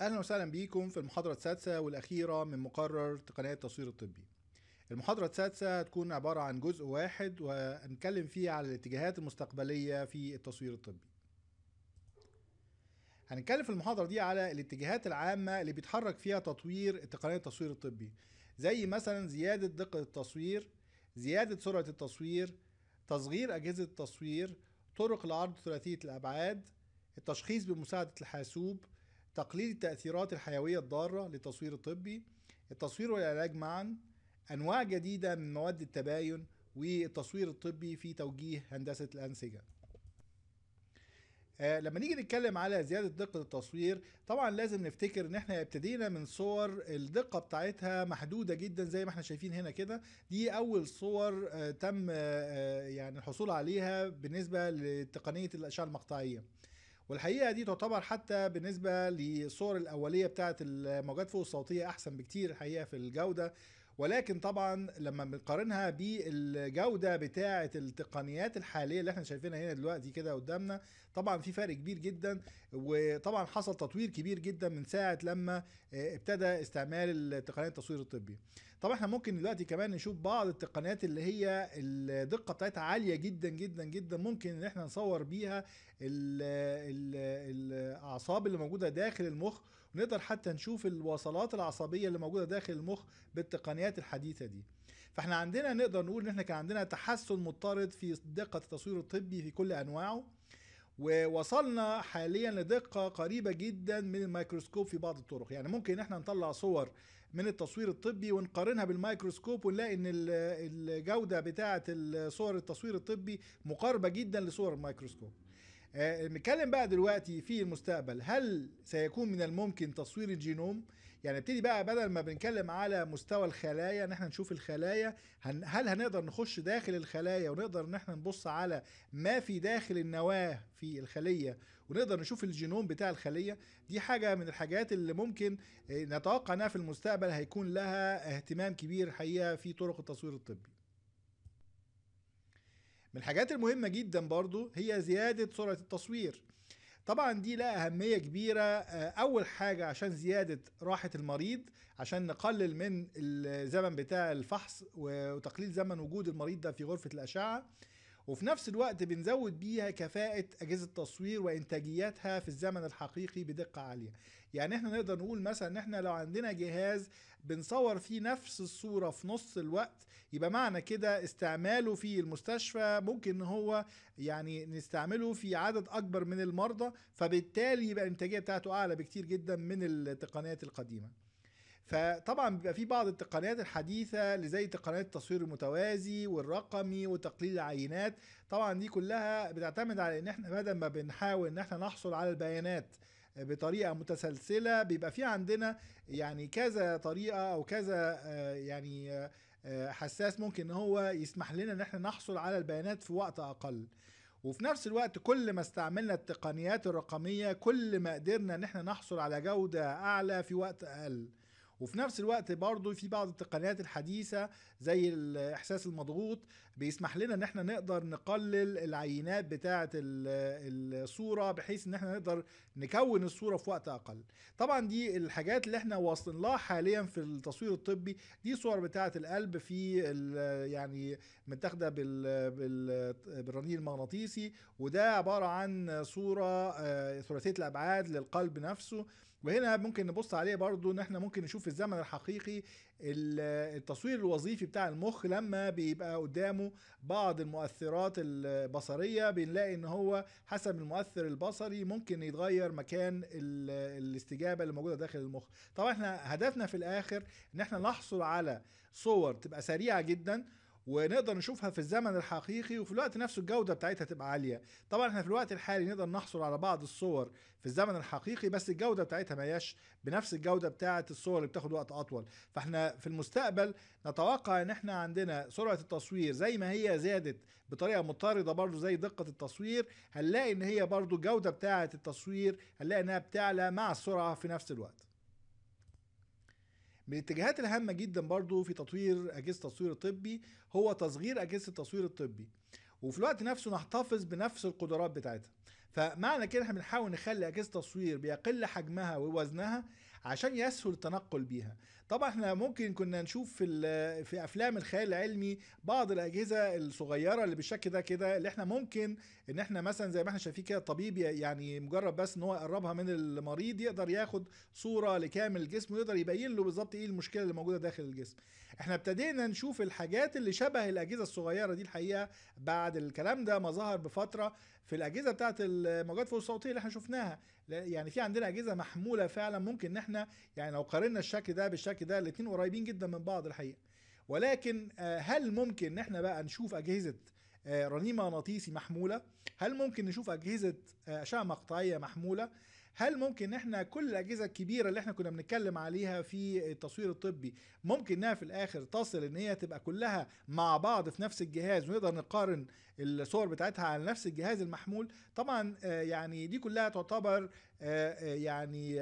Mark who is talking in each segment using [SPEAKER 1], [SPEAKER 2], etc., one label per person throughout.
[SPEAKER 1] اهلا وسهلا بيكم في المحاضرة السادسة والاخيرة من مقرر تقنية التصوير الطبي. المحاضرة السادسة هتكون عبارة عن جزء واحد وهنتكلم فيه على الاتجاهات المستقبلية في التصوير الطبي. هنتكلم في المحاضرة دي على الاتجاهات العامة اللي بيتحرك فيها تطوير تقنية التصوير الطبي زي مثلا زيادة دقة التصوير، زيادة سرعة التصوير، تصغير أجهزة التصوير، طرق لعرض ثلاثية الأبعاد، التشخيص بمساعدة الحاسوب، تقليل التأثيرات الحيوية الضارة للتصوير الطبي التصوير والعلاج معا أنواع جديدة من مواد التباين والتصوير الطبي في توجيه هندسة الأنسجة آه لما نيجي نتكلم على زيادة دقة التصوير طبعا لازم نفتكر ان احنا ابتدينا من صور الدقة بتاعتها محدودة جدا زي ما احنا شايفين هنا كده دي اول صور آه تم آه, آه، يعني الحصول عليها بالنسبة لتقنية الاشعة المقطعية والحقيقه دي تعتبر حتى بالنسبه للصور الاوليه بتاعه الموجات فوق الصوتيه احسن بكتير الحقيقه في الجوده ولكن طبعا لما بنقارنها بالجوده بتاعه التقنيات الحاليه اللي احنا شايفينها هنا دلوقتي كده قدامنا طبعا في فرق كبير جدا وطبعا حصل تطوير كبير جدا من ساعه لما ابتدى استعمال التقنيات التصوير الطبي طب احنا ممكن دلوقتي كمان نشوف بعض التقنيات اللي هي الدقه بتاعتها عاليه جدا جدا جدا ممكن ان احنا نصور بيها الاعصاب اللي موجوده داخل المخ ونقدر حتى نشوف الوصلات العصبيه اللي موجوده داخل المخ بالتقنيات الحديثه دي فاحنا عندنا نقدر نقول ان احنا كان عندنا تحسن مضطرد في دقه التصوير الطبي في كل انواعه ووصلنا حاليا لدقة قريبة جدا من الميكروسكوب في بعض الطرق يعني ممكن احنا نطلع صور من التصوير الطبي ونقارنها بالمايكروسكوب ونلاقي ان الجوده بتاعه صور التصوير الطبي مقاربه جدا لصور الميكروسكوب آه، نتكلم بقى دلوقتي في المستقبل هل سيكون من الممكن تصوير الجينوم يعني نبتدي بقى بدل ما بنتكلم على مستوى الخلايا ان احنا نشوف الخلايا هن هل هنقدر نخش داخل الخلايا ونقدر ان احنا نبص على ما في داخل النواه في الخليه ونقدر نشوف الجينوم بتاع الخليه دي حاجه من الحاجات اللي ممكن آه، نتوقع انها في المستقبل هيكون لها اهتمام كبير حقيقه في طرق التصوير الطبي من الحاجات المهمة جدا برضو هي زيادة سرعة التصوير طبعا دي لها أهمية كبيرة آه، أول حاجة عشان زيادة راحة المريض عشان نقلل من الزمن بتاع الفحص وتقليل زمن وجود المريض ده في غرفة الأشعة وفي نفس الوقت بنزود بيها كفاءة أجهزة التصوير وإنتاجيتها في الزمن الحقيقي بدقة عالية يعني احنا نقدر نقول مثلا ان احنا لو عندنا جهاز بنصور فيه نفس الصورة في نص الوقت يبقى معنى كده استعماله في المستشفى ممكن هو يعني نستعمله في عدد أكبر من المرضى فبالتالي يبقى الإنتاجية بتاعته أعلى بكتير جدا من التقنيات القديمة فطبعا بيبقى في بعض التقنيات الحديثه اللي زي تقنيات التصوير المتوازي والرقمي وتقليل العينات طبعا دي كلها بتعتمد على ان احنا بدل ما بنحاول ان احنا نحصل على البيانات بطريقه متسلسله بيبقى في عندنا يعني كذا طريقه او كذا آه، يعني آه، حساس ممكن ان هو يسمح لنا ان احنا نحصل على البيانات في وقت اقل وفي نفس الوقت كل ما استعملنا التقنيات الرقميه كل ما قدرنا ان احنا نحصل على جوده اعلى في وقت اقل وفي نفس الوقت برضه في بعض التقنيات الحديثه زي الاحساس المضغوط بيسمح لنا ان احنا نقدر نقلل العينات بتاعه الصوره بحيث ان احنا نقدر نكون الصوره في وقت اقل طبعا دي الحاجات اللي احنا واصلين لها حاليا في التصوير الطبي دي صور بتاعه القلب في يعني متاخده بالرنين المغناطيسي وده عباره عن صوره آه، ثلاثيه الابعاد للقلب نفسه وهنا ممكن نبص عليه برضو ان احنا ممكن نشوف الزمن الحقيقي التصوير الوظيفي بتاع المخ لما بيبقى قدامه بعض المؤثرات البصرية بنلاقي ان هو حسب المؤثر البصري ممكن يتغير مكان الاستجابة اللي موجودة داخل المخ طبعا احنا هدفنا في الاخر ان احنا نحصل على صور تبقى سريعة جدا ونقدر نشوفها في الزمن الحقيقي وفي الوقت نفسه الجوده بتاعتها تبقى عاليه طبعا احنا في الوقت الحالي نقدر نحصل على بعض الصور في الزمن الحقيقي بس الجوده بتاعتها ما هياش بنفس الجوده بتاعه الصور اللي بتاخد وقت اطول فاحنا في المستقبل نتوقع ان احنا عندنا سرعه التصوير زي ما هي زادت بطريقه مضطرده برضو زي دقه التصوير هنلاقي ان هي برضو الجوده بتاعه التصوير هنلاقي انها بتعلى مع السرعه في نفس الوقت من الاتجاهات الهامه جدا برضو في تطوير اجهزه التصوير الطبي هو تصغير اجهزه التصوير الطبي وفي الوقت نفسه نحتفظ بنفس القدرات بتاعتها فمعنى كده احنا بنحاول نخلي اجهزه التصوير بيقل حجمها ووزنها عشان يسهل التنقل بيها طبعا احنا ممكن كنا نشوف في في افلام الخيال العلمي بعض الاجهزه الصغيره اللي بالشكل ده كده اللي احنا ممكن ان احنا مثلا زي ما احنا شايفين كده الطبيب يعني مجرد بس ان هو يقربها من المريض يقدر ياخد صوره لكامل الجسم ويقدر يبين له بالظبط ايه المشكله اللي موجوده داخل الجسم احنا ابتدينا نشوف الحاجات اللي شبه الاجهزه الصغيره دي الحقيقه بعد الكلام ده ما ظهر بفتره في الاجهزه بتاعه الموجات فوق الصوتيه اللي احنا شفناها يعني في عندنا اجهزه محموله فعلا ممكن ان احنا يعني لو قارنا الشكل ده بالشكل ده الاثنين قريبين جدا من بعض الحقيقه ولكن آه، هل ممكن ان احنا بقى نشوف اجهزه آه، رنين مغناطيسي محموله هل ممكن نشوف اجهزه آه، اشعه مقطعيه محموله هل ممكن ان احنا كل الاجهزه الكبيره اللي احنا كنا بنتكلم عليها في التصوير الطبي ممكن انها في الاخر تصل ان هي تبقى كلها مع بعض في نفس الجهاز ونقدر نقارن الصور بتاعتها على نفس الجهاز المحمول طبعا آه، يعني دي كلها تعتبر آه، آه، يعني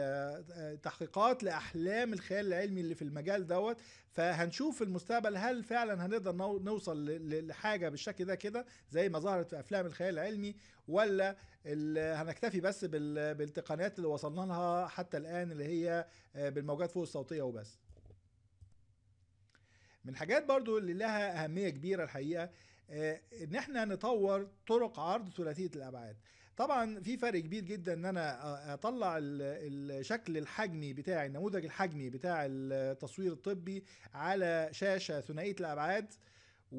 [SPEAKER 1] تحقيقات لاحلام الخيال العلمي اللي في المجال دوت فهنشوف في المستقبل هل فعلا هنقدر نوصل لحاجه بالشكل ده كده زي ما ظهرت في افلام الخيال العلمي ولا هنكتفي بس بالتقنيات اللي وصلنا لها حتى الان اللي هي بالموجات فوق الصوتيه وبس من حاجات برضو اللي لها أهمية كبيرة الحقيقة آه، ان احنا نطور طرق عرض ثلاثيه الابعاد طبعا في فرق كبير جدا ان انا اطلع الشكل الحجمي بتاع النموذج الحجمي بتاع التصوير الطبي على شاشه ثنائيه الابعاد و...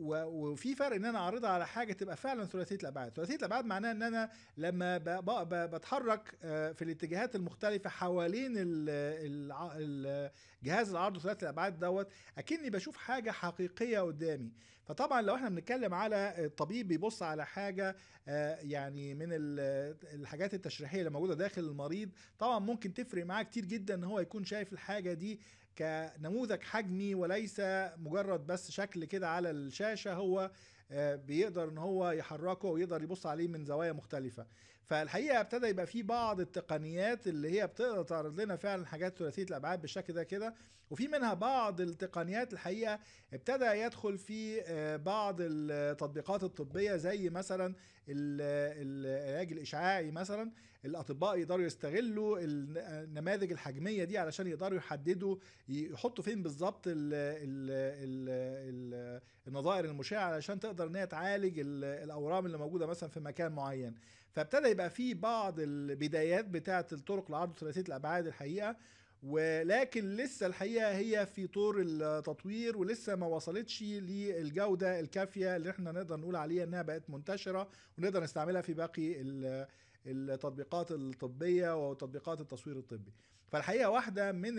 [SPEAKER 1] و... وفي فرق ان انا اعرضها على حاجه تبقى فعلا ثلاثيه الابعاد ثلاثيه الابعاد معناها ان انا لما ب... ب... ب... بتحرك آه، في الاتجاهات المختلفه حوالين ال... ال... ال... جهاز العرض ثلاثي الابعاد دوت اكني بشوف حاجه حقيقيه قدامي فطبعا لو احنا بنتكلم على الطبيب بيبص على حاجه آه، يعني من الحاجات التشريحيه اللي موجوده داخل المريض طبعا ممكن تفرق معاه كتير جدا ان هو يكون شايف الحاجه دي كنموذج حجمي وليس مجرد بس شكل كده على الشاشه هو آه، بيقدر ان هو يحركه ويقدر يبص عليه من زوايا مختلفه فالحقيقه ابتدى يبقى في بعض التقنيات اللي هي بتقدر تعرض لنا فعلا حاجات ثلاثيه الابعاد بالشكل ده كده وفي منها بعض التقنيات الحقيقه ابتدى يدخل في آه، بعض التطبيقات الطبيه زي مثلا العلاج الاشعاعي مثلا الاطباء يقدروا يستغلوا النماذج الحجميه دي علشان يقدروا يحددوا يحطوا فين بالظبط النظائر المشعه علشان تقدر ان هي تعالج الاورام اللي موجوده مثلا في مكان معين فابتدى يبقى في بعض البدايات بتاعه الطرق العرض ثلاثيه الابعاد الحقيقه ولكن لسه الحقيقه هي في طور التطوير ولسه ما وصلتش للجوده الكافيه اللي احنا نقدر نقول عليها انها بقت منتشره ونقدر نستعملها في باقي التطبيقات الطبيه وتطبيقات التصوير الطبي فالحقيقه واحده من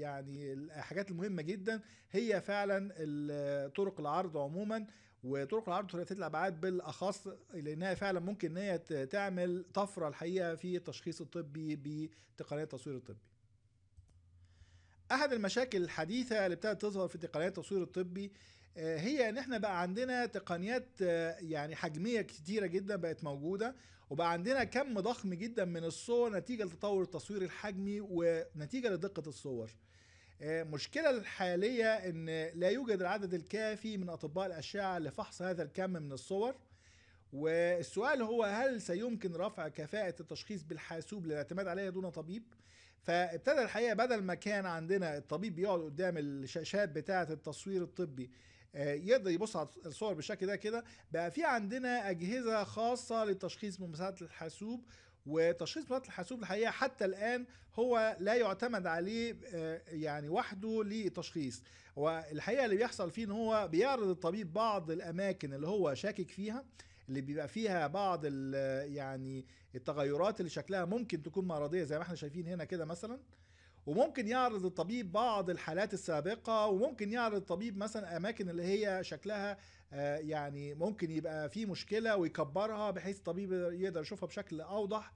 [SPEAKER 1] يعني الحاجات المهمه جدا هي فعلا طرق العرض عموما وطرق العرض ثلاثيه الابعاد بالاخص لانها فعلا ممكن ان هي تعمل طفره الحقيقه في التشخيص الطبي بتقنيه التصوير الطبي احد المشاكل الحديثه اللي ابتدت تظهر في تقنيات التصوير الطبي آه، هي ان احنا بقى عندنا تقنيات آه، يعني حجميه كتيره جدا بقت موجوده وبقى عندنا كم ضخم جدا من الصور نتيجه لتطور التصوير الحجمي ونتيجه لدقه الصور المشكلة آه، الحالية ان لا يوجد العدد الكافي من اطباء الاشعة لفحص هذا الكم من الصور والسؤال هو هل سيمكن رفع كفاءة التشخيص بالحاسوب للاعتماد عليها دون طبيب؟ فابتدى الحقيقة بدل ما كان عندنا الطبيب بيقعد قدام الشاشات بتاعة التصوير الطبي آه، يقدر يبص على الصور بالشكل ده كده بقى في عندنا أجهزة خاصة للتشخيص بمساعدة الحاسوب وتشخيص بطاقه الحاسوب الحقيقه حتى الان هو لا يعتمد عليه آه، يعني وحده لتشخيص والحقيقه اللي بيحصل فيه ان هو بيعرض الطبيب بعض الاماكن اللي هو شاكك فيها اللي بيبقى فيها بعض يعني التغيرات اللي شكلها ممكن تكون مرضيه زي ما احنا شايفين هنا كده مثلا وممكن يعرض الطبيب بعض الحالات السابقة وممكن يعرض الطبيب مثلا أماكن اللي هي شكلها آه، يعني ممكن يبقى في مشكله ويكبرها بحيث الطبيب يقدر يشوفها بشكل اوضح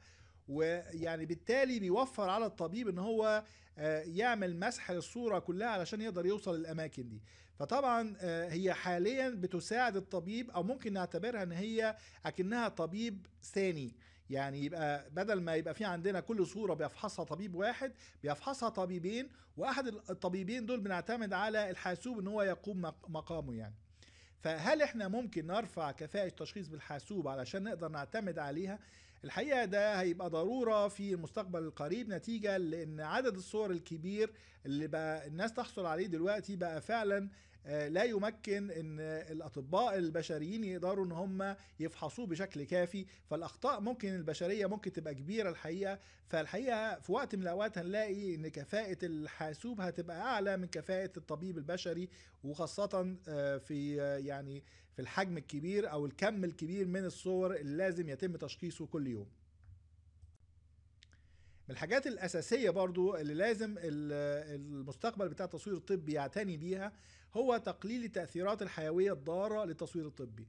[SPEAKER 1] ويعني بالتالي بيوفر على الطبيب ان هو آه، يعمل مسح للصوره كلها علشان يقدر يوصل للاماكن دي فطبعا آه، هي حاليا بتساعد الطبيب او ممكن نعتبرها ان هي اكنها طبيب ثاني يعني يبقى بدل ما يبقى في عندنا كل صوره بيفحصها طبيب واحد بيفحصها طبيبين واحد الطبيبين دول بنعتمد على الحاسوب ان هو يقوم مقامه يعني فهل احنا ممكن نرفع كفاءة تشخيص بالحاسوب علشان نقدر نعتمد عليها؟ الحقيقة ده هيبقى ضرورة في المستقبل القريب نتيجة لأن عدد الصور الكبير اللي بقى الناس تحصل عليه دلوقتي بقى فعلا آه، لا يمكن ان الاطباء البشريين يقدروا ان هم يفحصوه بشكل كافي فالاخطاء ممكن البشريه ممكن تبقى كبيره الحقيقه فالحقيقه في وقت من الاوقات هنلاقي ان كفاءه الحاسوب هتبقى اعلى من كفاءه الطبيب البشري وخاصه آه، في آه، يعني في الحجم الكبير او الكم الكبير من الصور اللي لازم يتم تشخيصه كل يوم الحاجات الاساسيه برضو اللي لازم المستقبل بتاع التصوير الطبي يعتني بيها هو تقليل التاثيرات الحيويه الضاره للتصوير الطبي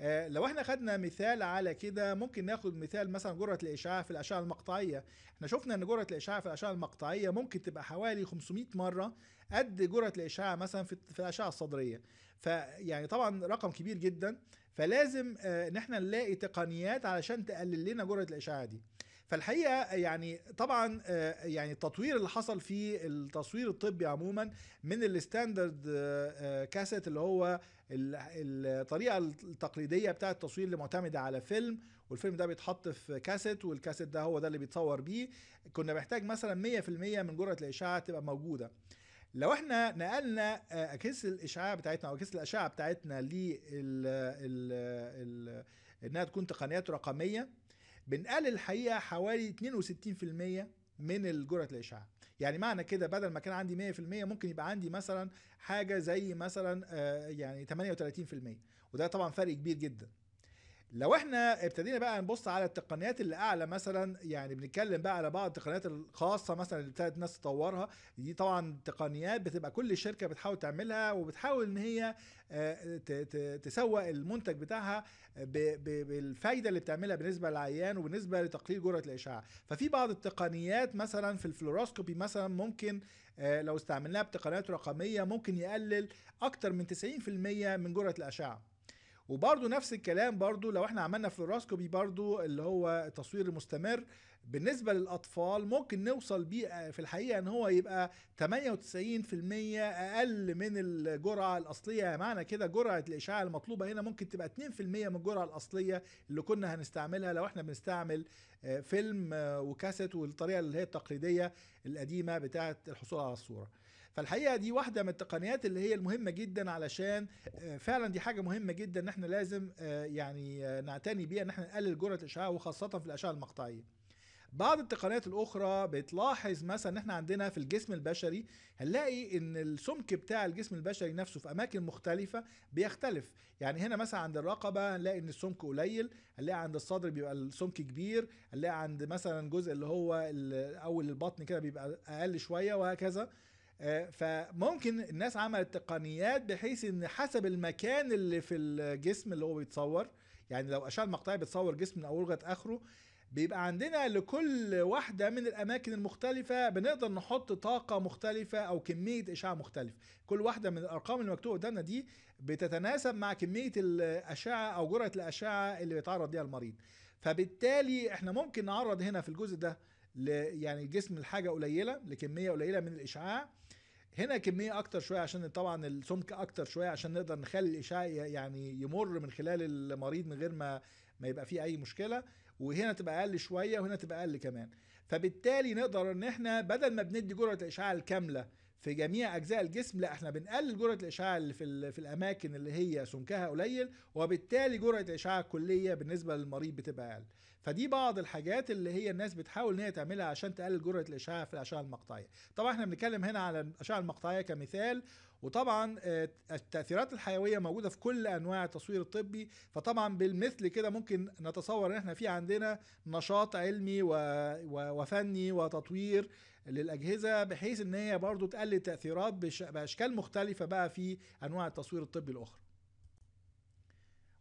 [SPEAKER 1] آه، لو احنا خدنا مثال على كده ممكن ناخد مثال مثلا جرعه الاشعاع في الاشعه المقطعيه احنا شفنا ان جرعه الاشعاع في الاشعه المقطعيه ممكن تبقى حوالي 500 مره قد جرعه الاشعاع مثلا في الاشعه الصدريه فيعني طبعا رقم كبير جدا فلازم آه، ان احنا نلاقي تقنيات علشان تقلل لنا جرعه الاشعاع دي فالحقيقه يعني طبعا آه، يعني التطوير اللي حصل في التصوير الطبي عموما من الستاندرد آه، آه، كاسيت اللي هو الطريقه التقليديه بتاعه التصوير اللي معتمده على فيلم والفيلم ده بيتحط في كاسيت والكاسيت ده هو ده اللي بيتصور بيه كنا محتاج مثلا 100% من جرعه الاشعه تبقى موجوده لو احنا نقلنا اجهزه الاشعاع بتاعتنا او اجهزه الاشعه بتاعتنا لل انها تكون تقنيات رقميه بنقلل الحقيقه حوالي 62% من الجرعه الاشعاع يعني معنى كده بدل ما كان عندي 100% ممكن يبقى عندي مثلا حاجه زي مثلا آه، يعني 38% وده طبعا فرق كبير جدا لو احنا ابتدينا بقى نبص على التقنيات اللي اعلى مثلا يعني بنتكلم بقى على بعض التقنيات الخاصه مثلا اللي ابتدت الناس تطورها دي طبعا تقنيات بتبقى كل شركه بتحاول تعملها وبتحاول ان هي آه، تسوق المنتج بتاعها آه، بالفايده اللي بتعملها بالنسبه للعيان وبالنسبه لتقليل جرعه الاشعاع ففي بعض التقنيات مثلا في الفلوروسكوبي مثلا ممكن آه، لو استعملناها بتقنيات رقميه ممكن يقلل اكتر من 90% من جرعه الاشعه وبرده نفس الكلام برده لو احنا عملنا فلوروسكوبي برده اللي هو التصوير المستمر بالنسبه للاطفال ممكن نوصل بيه آه، في الحقيقه ان هو يبقى 98% اقل من الجرعه الاصليه يعني معنى كده جرعه الاشعاع المطلوبه هنا ممكن تبقى 2% من الجرعه الاصليه اللي كنا هنستعملها لو احنا بنستعمل آه، فيلم آه، وكاسيت والطريقه اللي هي التقليديه القديمه بتاعه الحصول على الصوره فالحقيقه دي واحده من التقنيات اللي هي المهمه جدا علشان آه، فعلا دي حاجه مهمه جدا ان احنا لازم آه، يعني آه، نعتني بيها ان احنا نقلل جرعه الاشعاع وخاصه في الاشعه المقطعيه بعض التقنيات الاخرى بتلاحظ مثلا ان احنا عندنا في الجسم البشري هنلاقي ان السمك بتاع الجسم البشري نفسه في اماكن مختلفه بيختلف يعني هنا مثلا عند الرقبه هنلاقي ان السمك قليل هنلاقي عند الصدر بيبقى السمك كبير هنلاقي عند مثلا جزء اللي هو اول البطن كده بيبقى اقل شويه وهكذا آه، فممكن الناس عملت تقنيات بحيث ان حسب المكان اللي في الجسم اللي هو بيتصور يعني لو اشعه المقطعيه بتصور جسم من اوله لغايه اخره بيبقى عندنا لكل واحدة من الأماكن المختلفة بنقدر نحط طاقة مختلفة أو كمية إشعة مختلفة كل واحدة من الأرقام المكتوبة قدامنا دي بتتناسب مع كمية الأشعة أو جرعة الأشعة اللي بيتعرض ليها المريض فبالتالي إحنا ممكن نعرض هنا في الجزء ده يعني الجسم لحاجة قليلة لكمية قليلة من الإشعاع هنا كميه اكتر شويه عشان طبعا السمك اكتر شويه عشان نقدر نخلي الاشعاع يعني يمر من خلال المريض من غير ما ما يبقى فيه اي مشكله وهنا تبقى اقل شويه وهنا تبقى اقل كمان فبالتالي نقدر ان احنا بدل ما بندي جرعه الاشعاع الكامله في جميع اجزاء الجسم لا احنا بنقلل جرعه الاشعاع اللي في في الاماكن اللي هي سمكها قليل وبالتالي جرعه الاشعاع الكليه بالنسبه للمريض بتبقى اقل فدي بعض الحاجات اللي هي الناس بتحاول ان هي تعملها عشان تقلل جرعه الاشعاع في الاشعه المقطعيه طبعا احنا بنتكلم هنا على الاشعه المقطعيه كمثال وطبعا آه، التاثيرات الحيويه موجوده في كل انواع التصوير الطبي فطبعا بالمثل كده ممكن نتصور ان احنا في عندنا نشاط علمي وفني وتطوير للاجهزه بحيث ان هي برضو تقلل التاثيرات باشكال مختلفه بقى في انواع التصوير الطبي الاخرى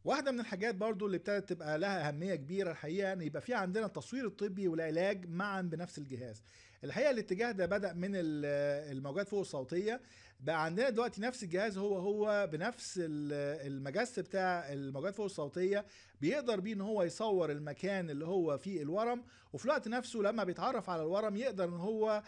[SPEAKER 1] واحده من الحاجات برضو اللي ابتدت تبقى لها اهميه كبيره الحقيقه ان يبقى في عندنا التصوير الطبي والعلاج معا بنفس الجهاز الحقيقه الاتجاه ده بدا من الموجات فوق الصوتيه بقى عندنا دلوقتي نفس الجهاز هو هو بنفس المجس بتاع الموجات فوق الصوتيه بيقدر بيه ان هو يصور المكان اللي هو فيه الورم وفي الوقت نفسه لما بيتعرف على الورم يقدر ان هو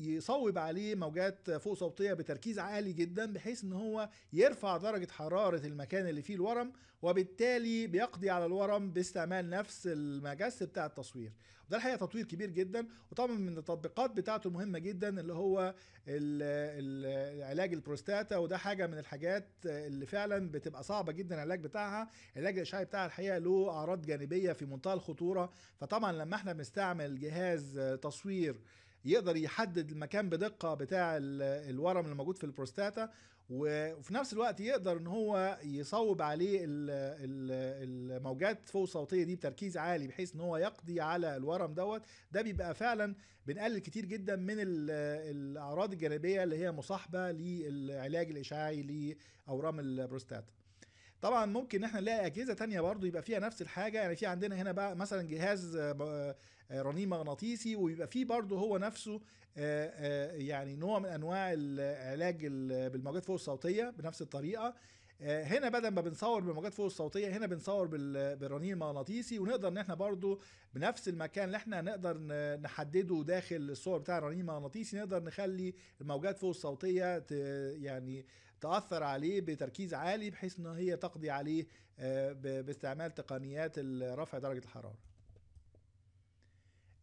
[SPEAKER 1] يصوب عليه موجات فوق صوتيه بتركيز عالي جدا بحيث ان هو يرفع درجه حراره المكان اللي فيه الورم وبالتالي بيقضي على الورم باستعمال نفس المجس بتاع التصوير ده الحقيقه تطوير كبير جدا وطبعا من التطبيقات بتاعته مهمه جدا اللي هو علاج البروستاتا وده حاجه من الحاجات اللي فعلا بتبقى صعبه جدا العلاج بتاعها العلاج الاشعاعي بتاعها الحقيقه له اعراض جانبيه في منتهى الخطوره فطبعا لما احنا بنستعمل جهاز تصوير يقدر يحدد المكان بدقه بتاع الورم اللي موجود في البروستاتا وفي نفس الوقت يقدر ان هو يصوب عليه الموجات فوق الصوتيه دي بتركيز عالي بحيث ان هو يقضي على الورم دوت ده بيبقى فعلا بنقلل كتير جدا من الاعراض الجانبيه اللي هي مصاحبه للعلاج الاشعاعي لاورام البروستاتا طبعا ممكن احنا نلاقي اجهزه تانية برضو يبقى فيها نفس الحاجه يعني في عندنا هنا بقى مثلا جهاز آه، آه، رنين مغناطيسي ويبقى فيه برضو هو نفسه آه، يعني نوع من انواع العلاج بالموجات فوق الصوتيه بنفس الطريقه هنا بدل ما بنصور بالموجات فوق الصوتيه هنا بنصور بالرنين المغناطيسي ونقدر ان احنا برضو بنفس المكان اللي احنا نقدر نحدده داخل الصور بتاع الرنين المغناطيسي نقدر نخلي الموجات فوق الصوتيه يعني تاثر عليه بتركيز عالي بحيث ان هي تقضي عليه آه، باستعمال تقنيات رفع درجه الحراره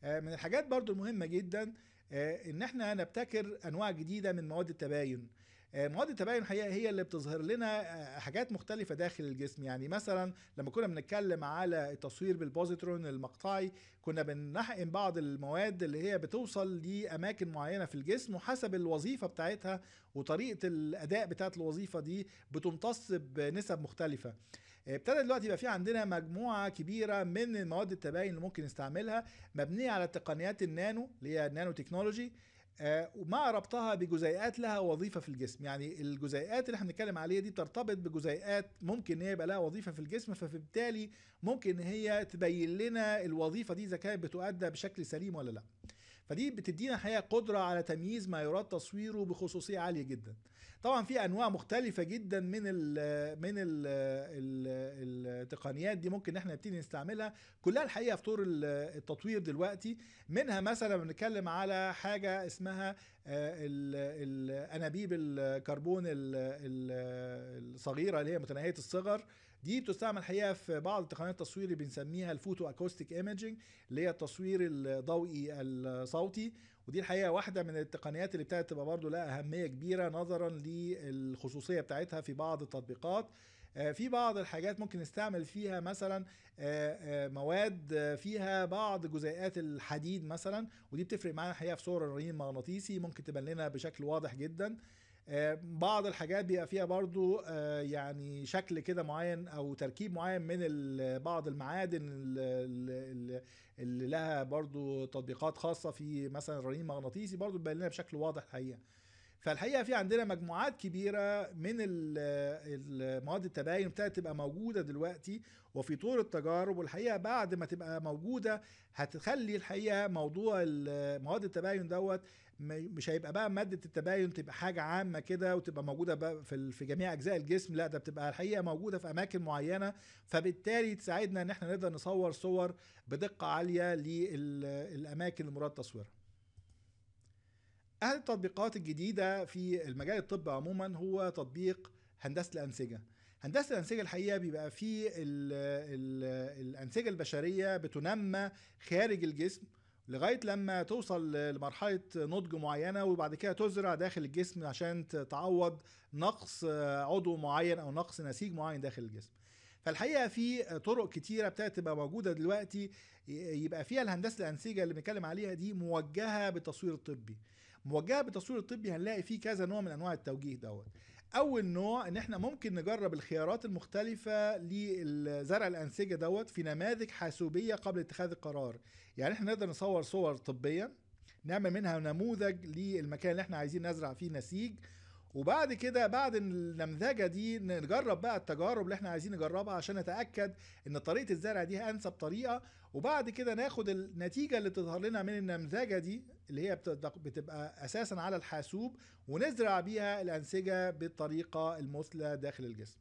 [SPEAKER 1] آه، من الحاجات برضو المهمة جدا آه، ان احنا نبتكر انواع جديدة من مواد التباين آه، مواد التباين الحقيقه هي اللي بتظهر لنا آه، حاجات مختلفه داخل الجسم يعني مثلا لما كنا بنتكلم على التصوير بالبوزيترون المقطعي كنا بنحقن بعض المواد اللي هي بتوصل لاماكن معينه في الجسم وحسب الوظيفه بتاعتها وطريقه الاداء بتاعت الوظيفه دي بتمتص بنسب مختلفه آه، ابتدى دلوقتي يبقى في عندنا مجموعه كبيره من مواد التباين اللي ممكن نستعملها مبنيه على تقنيات النانو اللي هي النانو تكنولوجي آه، ومع ربطها بجزيئات لها وظيفه في الجسم يعني الجزيئات اللي احنا بنتكلم عليها دي بترتبط بجزيئات ممكن ان هي يبقى لها وظيفه في الجسم فبالتالي ممكن ان هي تبين لنا الوظيفه دي اذا كانت بتؤدى بشكل سليم ولا لا فدي بتدينا حقيقه قدره على تمييز ما يراد تصويره بخصوصيه عاليه جدا طبعا في انواع مختلفه جدا من الـ من الـ الـ التقنيات دي ممكن احنا نبتدي نستعملها كلها الحقيقه في طور التطوير دلوقتي منها مثلا بنتكلم على حاجه اسمها آه، الانابيب الكربون الصغيره اللي هي متناهيه الصغر دي بتستعمل الحقيقه في بعض التقنيات التصوير اللي بنسميها الفوتو اكوستيك ايمجنج اللي هي التصوير الضوئي الصوتي ودي الحقيقه واحده من التقنيات اللي ابتدت تبقى برضه لها اهميه كبيره نظرا للخصوصيه بتاعتها في بعض التطبيقات آه، في بعض الحاجات ممكن نستعمل فيها مثلا آه، آه، مواد فيها بعض جزيئات الحديد مثلا ودي بتفرق معانا الحقيقه في صور الرنين المغناطيسي ممكن تبان لنا بشكل واضح جدا بعض الحاجات بيبقى فيها برضو يعني شكل كده معين او تركيب معين من بعض المعادن اللي لها برضو تطبيقات خاصه في مثلا الرنين المغناطيسي برضو تبين لنا بشكل واضح الحقيقه فالحقيقه في عندنا مجموعات كبيره من مواد التباين ابتدت تبقى موجوده دلوقتي وفي طور التجارب والحقيقه بعد ما تبقى موجوده هتخلي الحقيقه موضوع مواد التباين دوت مش هيبقى بقى ماده التباين تبقى حاجه عامه كده وتبقى موجوده بقى في في جميع اجزاء الجسم لا ده بتبقى الحقيقه موجوده في اماكن معينه فبالتالي تساعدنا ان احنا نقدر نصور صور بدقه عاليه للاماكن المراد تصويرها احد التطبيقات الجديده في المجال الطبي عموما هو تطبيق هندسه الانسجه هندسه الانسجه الحقيقه بيبقى فيه الانسجه البشريه بتنمى خارج الجسم لغايه لما توصل لمرحله نضج معينه وبعد كده تزرع داخل الجسم عشان تعوض نقص آه، عضو معين او نقص نسيج معين داخل الجسم فالحقيقه في طرق كتيره ابتدت تبقى موجوده دلوقتي يبقى فيها الهندسه الانسجه اللي بنتكلم عليها دي موجهه بالتصوير الطبي موجهه بالتصوير الطبي هنلاقي فيه كذا نوع من انواع التوجيه دوت اول نوع ان احنا ممكن نجرب الخيارات المختلفه لزرع الانسجه دوت في نماذج حاسوبيه قبل اتخاذ القرار يعني احنا نقدر نصور صور طبيه نعمل منها نموذج للمكان اللي احنا عايزين نزرع فيه نسيج وبعد كده بعد النمذجه دي نجرب بقى التجارب اللي احنا عايزين نجربها عشان نتاكد ان طريقه الزرع دي انسب طريقه وبعد كده ناخد النتيجه اللي تظهر لنا من النمذجه دي اللي هي بتبقى اساسا على الحاسوب ونزرع بيها الانسجه بالطريقه المثلى داخل الجسم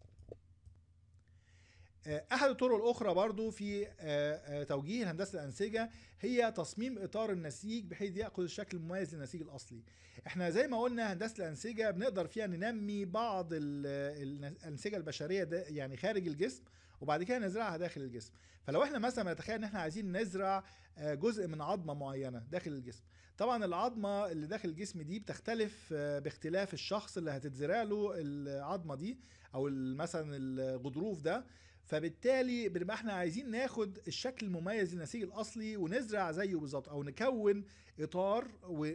[SPEAKER 1] آه، احد الطرق الاخرى برضو في آه، آه، توجيه الهندسه الانسجه هي تصميم اطار النسيج بحيث ياخذ الشكل المميز للنسيج الاصلي احنا زي ما قلنا هندسه الانسجه بنقدر فيها ننمي بعض الانسجه البشريه ده يعني خارج الجسم وبعد كده نزرعها داخل الجسم فلو احنا مثلا نتخيل ان احنا عايزين نزرع جزء من عظمه معينه داخل الجسم طبعا العظمه اللي داخل الجسم دي بتختلف باختلاف الشخص اللي هتتزرع له العظمه دي او مثلا الغضروف ده فبالتالي بنبقى احنا عايزين ناخد الشكل المميز للنسيج الاصلي ونزرع زيه بالظبط او نكون اطار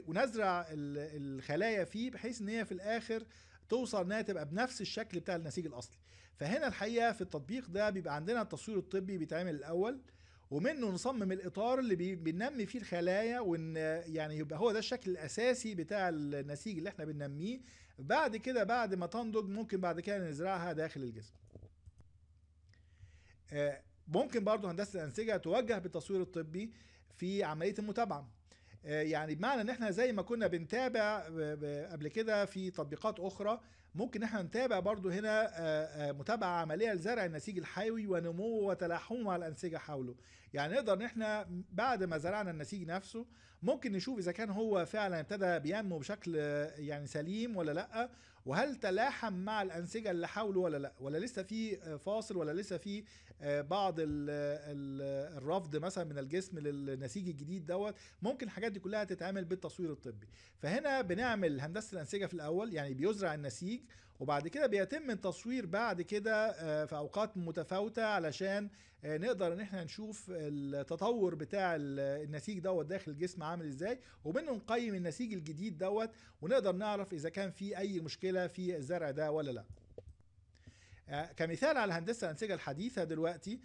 [SPEAKER 1] ونزرع الخلايا فيه بحيث ان هي في الاخر توصل انها تبقى بنفس الشكل بتاع النسيج الاصلي فهنا الحقيقه في التطبيق ده بيبقى عندنا التصوير الطبي بيتعمل الاول ومنه نصمم الاطار اللي بننمي فيه الخلايا وان يعني يبقى هو ده الشكل الاساسي بتاع النسيج اللي احنا بننميه بعد كده بعد ما تنضج ممكن بعد كده نزرعها داخل الجسم آه، ممكن برضه هندسه الانسجه توجه بالتصوير الطبي في عمليه المتابعه آه، يعني بمعنى ان احنا زي ما كنا بنتابع آه، قبل كده في تطبيقات اخرى ممكن احنا نتابع برضو هنا آه، آه، متابعة عملية لزرع النسيج الحيوي ونموه وتلاحمه على الأنسجة حوله يعني نقدر ان احنا بعد ما زرعنا النسيج نفسه ممكن نشوف إذا كان هو فعلا ابتدى بينمو بشكل آه، يعني سليم ولا لأ وهل تلاحم مع الأنسجة اللي حوله ولا لأ ولا لسه في فاصل ولا لسه في بعض الرفض مثلا من الجسم للنسيج الجديد دوت ممكن الحاجات دي كلها تتعمل بالتصوير الطبي فهنا بنعمل هندسة الأنسجة في الأول يعني بيزرع النسيج وبعد كده بيتم التصوير بعد كده آه، في اوقات متفاوته علشان آه، نقدر ان احنا نشوف التطور بتاع النسيج دوت داخل الجسم عامل ازاي ومنه نقيم النسيج الجديد دوت ونقدر نعرف اذا كان في اي مشكله في الزرع ده ولا لا آه، كمثال على هندسه الانسجه الحديثه دلوقتي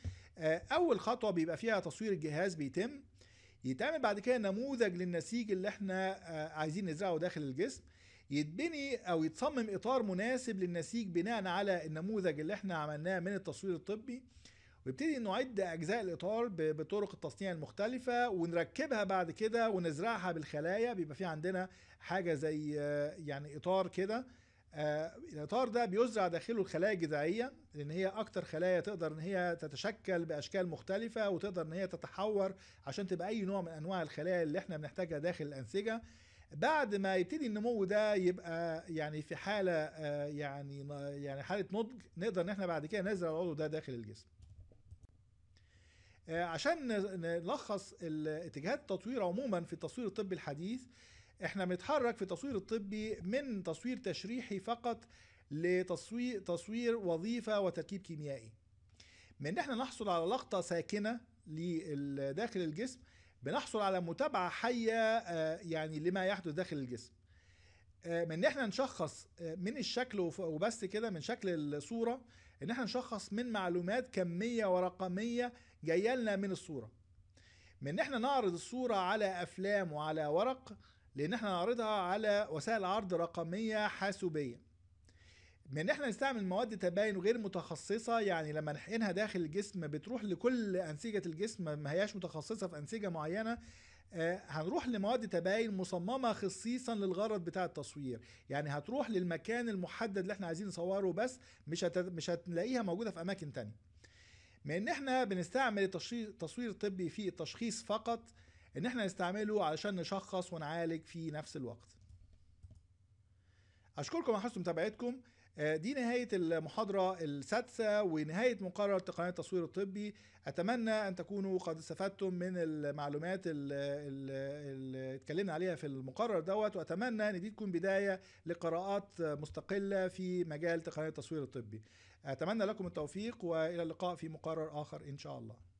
[SPEAKER 1] اول خطوه بيبقى فيها تصوير الجهاز بيتم يتعمل بعد كده نموذج للنسيج اللي احنا عايزين نزرعه داخل الجسم يتبني او يتصمم اطار مناسب للنسيج بناء على النموذج اللي احنا عملناه من التصوير الطبي ويبتدي نعد اجزاء الاطار بطرق التصنيع المختلفه ونركبها بعد كده ونزرعها بالخلايا بيبقى في عندنا حاجه زي يعني اطار كده آه، الاطار ده بيزرع داخله الخلايا الجذعيه لان هي اكتر خلايا تقدر ان هي تتشكل باشكال مختلفه وتقدر ان هي تتحور عشان تبقى اي نوع من انواع الخلايا اللي احنا بنحتاجها داخل الانسجه بعد ما يبتدي النمو ده يبقى يعني في حاله آه، يعني يعني حاله نضج نقدر ان احنا بعد كده نزرع العضو ده داخل الجسم. آه، عشان نلخص اتجاهات التطوير عموما في التصوير الطبي الحديث احنا بنتحرك في التصوير الطبي من تصوير تشريحي فقط لتصوير تصوير وظيفه وتركيب كيميائي. من ان احنا نحصل على لقطه ساكنه لداخل الجسم بنحصل على متابعه حيه آه، يعني لما يحدث داخل الجسم آه، من ان احنا نشخص آه، من الشكل وبس كده من شكل الصوره ان احنا نشخص من معلومات كميه ورقميه جايه لنا من الصوره من ان احنا نعرض الصوره على افلام وعلى ورق لان احنا نعرضها على وسائل عرض رقميه حاسوبيه ان احنا نستعمل مواد تباين غير متخصصه يعني لما نحقنها داخل الجسم بتروح لكل انسجه الجسم ما هياش متخصصه في انسجه معينه آه، هنروح لمواد تباين مصممه خصيصا للغرض بتاع التصوير يعني هتروح للمكان المحدد اللي احنا عايزين نصوره بس مش هت... مش هتلاقيها موجوده في اماكن تانية من ان احنا بنستعمل التصوير الطبي في التشخيص فقط ان احنا نستعمله علشان نشخص ونعالج في نفس الوقت اشكركم على حسن متابعتكم آه، دي نهاية المحاضرة السادسة ونهاية مقرر تقنية التصوير الطبي أتمنى أن تكونوا قد استفدتم من المعلومات اللي اتكلمنا عليها في المقرر دوت وأتمنى أن دي تكون بداية لقراءات مستقلة في مجال تقنية التصوير الطبي أتمنى لكم التوفيق وإلى اللقاء في مقرر آخر إن شاء الله